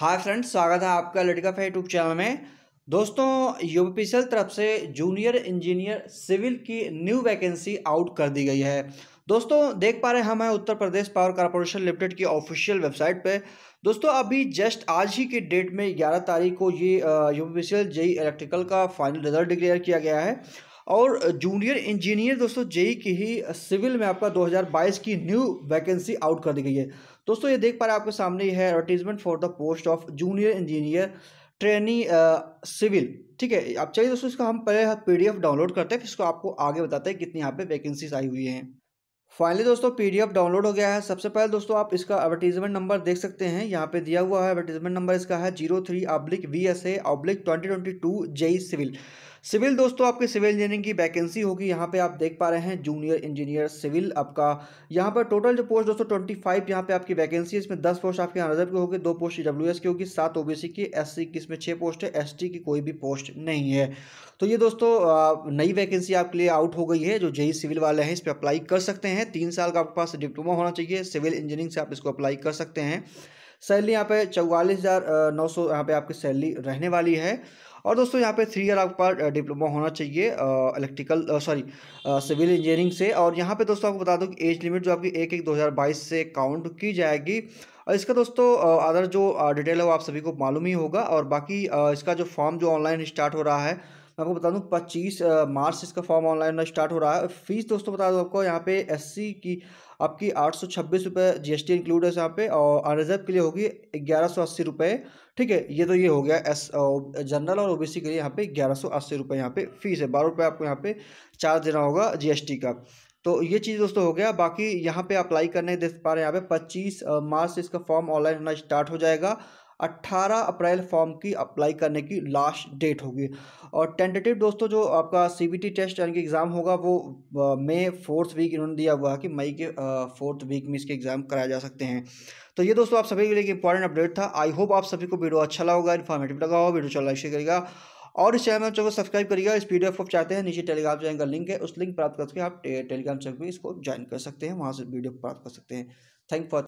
hi friends स्वागत है आपका लड़का फा यूट्यूब चैनल में दोस्तों यूपीसीएल तरफ से जूनियर इंजीनियर सिविल की न्यू वैकेंसी आउट कर दी गई है दोस्तों देख पा रहे हम हैं Uttar Pradesh power corporation limited की ऑफिशियल वेबसाइट पे दोस्तों अभी जस्ट आज ही के डेट में ग्यारह तारीख को ये यूपीसीएल जेई इलेक्ट्रिकल का फाइनल रिजल्ट डिक्लेयर किया गया है और जूनियर इंजीनियर दोस्तों जेई e की ही सिविल में आपका 2022 की न्यू वैकेंसी आउट कर दी गई है दोस्तों ये देख पा रहे आपके सामने है advertisement for the post of junior engineer trainee civil ठीक है आप चलिए दोस्तों इसका हम पहले पीडीएफ डाउनलोड करते हैं फिर इसको आपको आगे बताते हैं कितनी यहाँ पे वैकेंसीज आई हुई हैं फाइनली दोस्तों पीडीएफ डाउनलोड हो गया है सबसे पहले दोस्तों आप इसका एडवर्टीजमेंट नंबर देख सकते हैं यहाँ पे दिया हुआ है एडवर्टीजमेंट नंबर इसका है zero three oblique V S A oblique twenty twenty two JE civil civil दोस्तों आपके सिविल इंजीनियरिंग की वैकेंसी होगी यहाँ पे आप देख पा रहे हैं जूनियर इंजीनियर सिविल आपका यहाँ पर टोटल जो पोस्ट दोस्तों ट्वेंटी फाइव यहाँ पे आपकी वैकेंसी है इसमें दस पोस्ट आपके यहाँ रिजर्व की होगी दो पोस्ट डब्ल्यू e एस की होगी सात ओ बी सी की एस सी की इसमें छः पोस्ट है एस टी की कोई भी पोस्ट नहीं है तो ये दोस्तों नई वैकेंसी आपके लिए आउट हो गई है जो जेई सिविल वाले हैं इस पर अप्लाई कर सकते हैं तीन साल का आपके पास डिप्लोमा होना चाहिए सिविल इंजीनियरिंग से आप इसको अप्लाई कर सकते हैं सैलरी यहाँ पे चौवालीस हज़ार नौ सौ यहाँ पर आपकी सैलरी रहने वाली है और दोस्तों यहाँ पे थ्री ईयर आपके पास डिप्लोमा होना चाहिए इलेक्ट्रिकल सॉरी सिविल इंजीनियरिंग से और यहाँ पे दोस्तों आपको बता दूँ कि एज लिमिट जो आपकी एक एक दो हज़ार बाईस से काउंट की जाएगी और इसका दोस्तों अदर जो डिटेल है वो आप सभी को मालूम ही होगा और बाकी इसका जो फॉर्म जो ऑनलाइन स्टार्ट हो रहा है मैं आपको बता दूँ पच्चीस मार्च से इसका फॉर्म ऑनलाइन होना स्टार्ट हो रहा है फीस दोस्तों बता दूँ आपको यहाँ पे एस की आपकी आठ सौ छब्बीस रुपये जी एस टी इंक्लूड है यहाँ पे और अनरिजर्व के लिए होगी ग्यारह सौ अस्सी रुपये ठीक है ये तो ये हो गया एस जनरल और ओबीसी के लिए यहाँ पे ग्यारह सौ अस्सी रुपये यहाँ पे फीस है बारह रुपये आपको यहाँ पे चार्ज देना होगा जीएसटी का तो ये चीज़ दोस्तों हो गया बाकी यहाँ पे अप्लाई करने देख पा रहे हैं यहाँ पे पच्चीस मार्च से इसका फॉर्म ऑनलाइन होना स्टार्ट हो जाएगा 18 अप्रैल फॉर्म की अप्लाई करने की लास्ट डेट होगी और टेंटेटिव दोस्तों जो आपका सीबीटी टेस्ट यानी कि एग्ज़ाम होगा वो मई फोर्थ वीक इन्होंने दिया हुआ है कि मई के फोर्थ वीक में इसके एग्ज़ाम कराए जा सकते हैं तो ये दोस्तों आप सभी के लिए एक इंपॉर्टेंट अपडेट था आई होप आप सभी को वीडियो अच्छा लगा होगा इन्फॉर्मेटिव लगा होगा वीडियो चल लाइक शेयर करेगा और इस चैनल में सब्सक्राइब करिएगा इस पीडीएफ आप चाहते हैं नीचे टेलीग्राम चैनल का लिंक है उस लिंक प्राप्त करके आप टेलीग्राम चैनल पर इसको ज्वाइन कर सकते हैं वहाँ से वीडियो प्राप्त कर सकते हैं थैंक फॉर